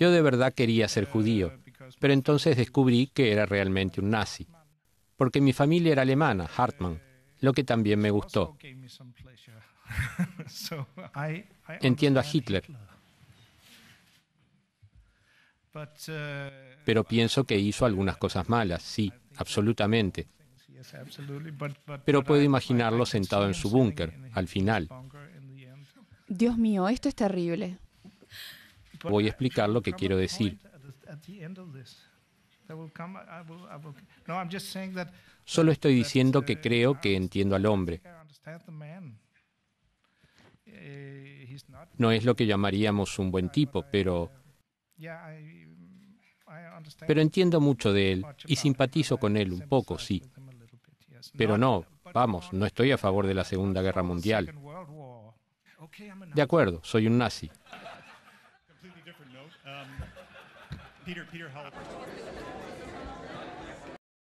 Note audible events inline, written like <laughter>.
Yo de verdad quería ser uh, judío, pero entonces descubrí que era realmente un nazi, porque mi familia era alemana, Hartmann, lo que también me gustó. <laughs> Entiendo a Hitler, Uh, pero pienso que hizo algunas cosas malas, sí, absolutamente. Pero puedo imaginarlo sentado en su búnker, al final. Dios mío, esto es terrible. Voy a explicar lo que quiero decir. Solo estoy diciendo uh, que creo que entiendo al hombre. Eh, no es lo que llamaríamos un buen tipo, pero pero entiendo mucho de él y simpatizo con él un poco, sí. Pero no, vamos, no estoy a favor de la Segunda Guerra Mundial. De acuerdo, soy un nazi.